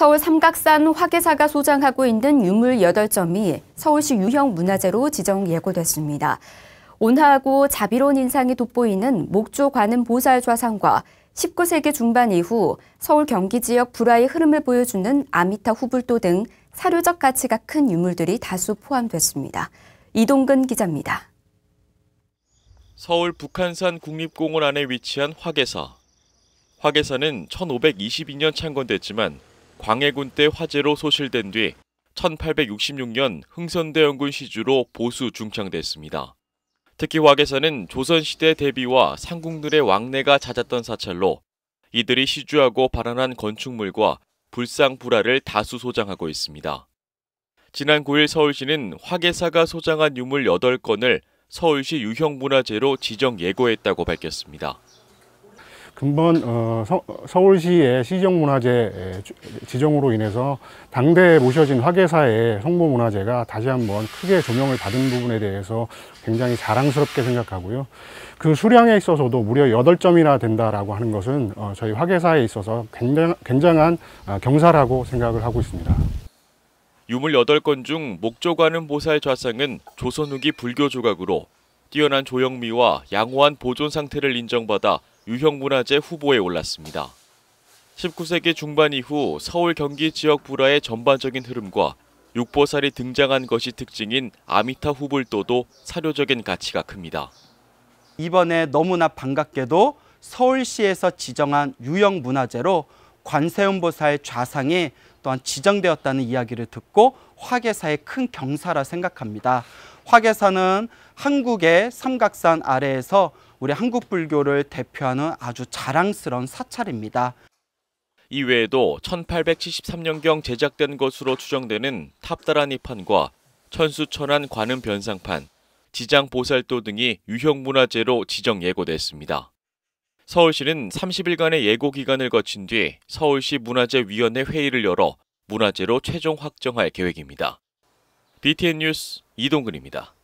서울 삼각산 화계사가 소장하고 있는 유물 8점이 서울시 유형 문화재로 지정 예고됐습니다. 온화하고 자비로운 인상이 돋보이는 목조 관음 보살 좌상과 19세기 중반 이후 서울 경기 지역 불화의 흐름을 보여주는 아미타 후불도 등 사료적 가치가 큰 유물들이 다수 포함됐습니다. 이동근 기자입니다. 서울 북한산 국립공원 안에 위치한 화계사. 화계사는 1522년 창건됐지만 광해군 때 화재로 소실된 뒤 1866년 흥선대원군 시주로 보수 중창됐습니다. 특히 화계사는 조선시대 대비와 상궁들의 왕래가 잦았던 사찰로 이들이 시주하고 발현한 건축물과 불상불화를 다수 소장하고 있습니다. 지난 9일 서울시는 화계사가 소장한 유물 8건을 서울시 유형문화재로 지정 예고했다고 밝혔습니다. 금번 어, 서, 울시의 시정문화재 지정으로 인해서 당대에 모셔진 화계사의 성모문화재가 다시 한번 크게 조명을 받은 부분에 대해서 굉장히 자랑스럽게 생각하고요. 그 수량에 있어서도 무려 8점이나 된다라고 하는 것은 어, 저희 화계사에 있어서 굉장 굉장한 아, 경사라고 생각을 하고 있습니다. 유물 8건 중 목조가는 보사 좌상은 조선 후기 불교 조각으로 뛰어난 조형미와 양호한 보존 상태를 인정받아 유형문화재 후보에 올랐습니다. 19세기 중반 이후 서울 경기 지역 불화의 전반적인 흐름과 육보살이 등장한 것이 특징인 아미타 후불도도 사료적인 가치가 큽니다. 이번에 너무나 반갑게도 서울시에서 지정한 유형 문화재로 관세음보사 좌상이 또한 지정되었다는 이야기를 듣고 화계사의 큰 경사라 생각합니다. 화계사는 한국의 삼각산 아래에서 우리 한국 불교를 대표하는 아주 자랑스러운 사찰입니다. 이외에도 1873년경 제작된 것으로 추정되는 탑다라니판과 천수천안 관음변상판, 지장보살도 등이 유형문화재로 지정 예고됐습니다. 서울시는 30일간의 예고 기간을 거친 뒤 서울시 문화재위원회 회의를 열어 문화재로 최종 확정할 계획입니다. BTN 뉴스 이동근입니다.